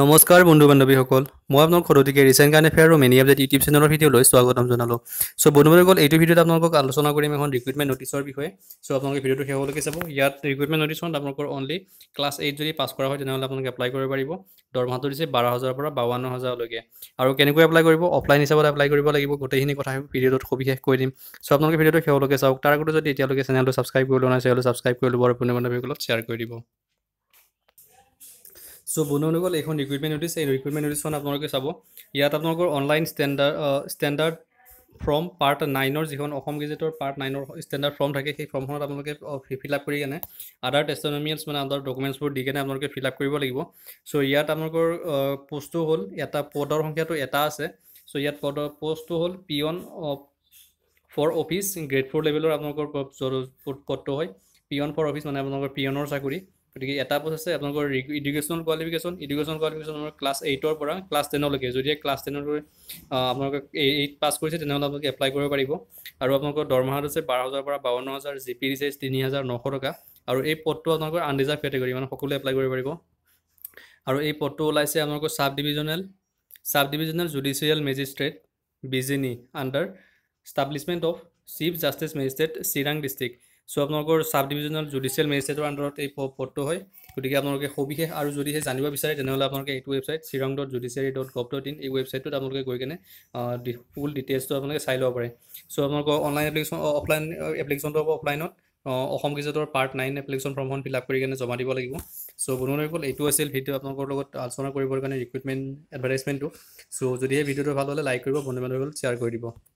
নমস্কাৰ বন্ধু বান্ধৱীসকল মই আপোনালোকৰ সদতিকে ৰিচেণ্ট কাৰণ এফেয়াৰ আৰু মেনি আপডেট ইউটিউব চেনেলৰ ভিডিঅ'লৈ স্বাগতম জনালোঁ চ' বন্ধু বান্ধৱীসকল এইটো ভিডিঅ'ত আপোনালোকক আলোচনা কৰিম এখন ৰিক্ৰুইটমেণ্ট নটিছৰ বিষয়ে চ' আপোনালোকে ভিডিঅ'টো শেষলৈকে চাব ইয়াত ৰিক্ৰুইটমেণ্ট নটিছখন আপোনালোকৰ অনলি ক্লাছ এইট যদি পাছ কৰা হয় তেনেহ'লে আপোনালোকে এপ্লাই কৰিব পাৰিব দৰমহাটো দিছে বাৰ হাজাৰৰ পৰা বাৱন্ন হাজাৰলৈকে আৰু কেনেকৈ এপ্লাই কৰিব অফলাইন হিচাপত এপ্লাই কৰিব লাগিব গোটেইখিনি কথা ভিডিঅ'টোত সবিশেষ কৈ দিম চ' আপোনালোকে ভিডিঅ'টো শেষলৈকে চাওক তাৰ আগতে যদি এতিয়ালৈকে চেনেলটো ছাবস্ক্ৰাইব কৰিব নাই চেনেলটো ছাবস্ক্ৰাইব কৰি ল'ব আৰু বন্ধু বান্ধৱীসকলক শ্বেয়াৰ কৰি দিব চ' বন্ধু বন্ধুসকল এইখন ৰিক্ৰুইটমেণ্ট নটিছ এই ৰিক্ৰুইটমেণ্ট নটিছখন আপোনালোকে চাব ইয়াত আপোনালোকৰ online standard standard form part নাইনৰ যিখন অসম গেজেটৰ পাৰ্ট নাইনৰ ষ্টেণ্ডাৰ্ড ফৰ্ম থাকে সেই ফৰ্মখনত আপোনালোকে ফিল আপ কৰি কেনে আদাৰ টেষ্টনমিয়েলছ মানে আদাৰ ডকুমেণ্টছবোৰ দি কেনে আপোনালোকে ফিল আপ কৰিব লাগিব চ' ইয়াত আপোনালোকৰ পষ্টটো হ'ল এটা পদৰ সংখ্যাটো এটা আছে চ' ইয়াত পদৰ পষ্টটো হ'ল peon for office grade four লেভেলৰ আপোনালোকৰ পদটো হয় পিয়ন ফৰ অফিচ মানে আপোনালোকৰ পিয়নৰ চাকৰি গতিকে এটা পোষ্ট আছে আপোনালোকৰ ইডুকেশ্যনেল কোৱালিফিকেশ্যন ইডুকেশ্যনেল কোৱালিফিকেশ্যন আমাৰ ক্লাছ এইটৰ পৰা ক্লাছ টেনলৈকে যদি ক্লাছ টেনলৈ আপোনালোকে এইট পাছ কৰিছে তেনেহ'লে আপোনালোকে এপ্লাই কৰিব পাৰিব আৰু আপোনালোকৰ দৰমহাটো আছে বাৰ হাজাৰৰ পৰা বাৱন্ন হাজাৰ জি পি ডি চাইজ তিনি হাজাৰ নশ টকা আৰু এই পদটো আপোনালোকৰ আনৰিজাৰ্ভ কেটেগৰী মানে সকলোৱে এপ্লাই কৰিব পাৰিব আৰু এই পদটো ওলাইছে আপোনালোকৰ sub divisional sub divisional judicial magistrate Bijni under establishment of chief justice magistrate Chirang district so' আপোনালোকৰ চাব ডিভিজনেল জুডিচিয়েল মেজিষ্ট্ৰেটৰ আণ্ডাৰত এই পদটো হয় গতিকে আপোনালোকে সবিশেষ আৰু যদিহে জানিব বিচাৰে তেনেহ'লে আপোনালোকে এইটো website Chirang dot judiciary dot gov dot in এই ৱেবছাইটটোত আপোনালোকে গৈ কেনে ফুল ডিটেইলছটো আপোনালোকে চাই ল'ব পাৰে চ' আপোনালোকৰ অনলাইন এপ্লিকেশ্যন অফলাইন এপ্লিকেশ্যনটো হ'ব অফলাইনত অসম গেজেটৰ পাৰ্ট নাইন এপ্লিকেশ্যন ফৰ্মখন ফিল আপ কৰি কেনে জমা দিব লাগিব চ' বনোৱাৰীসকল এইটো আছিল ভিডিঅ' আপোনালোকৰ লগত আলোচনা কৰিবৰ কাৰণে ৰিক্ৰুইটমেণ্ট এডভাৰটাইজমেণ্টটো চ' যদিহে ভিডিঅ'টো ভাল হ'লে লাইক কৰিব বন্ধু বান্ধৱীসকল শ্বেয়াৰ কৰি দিব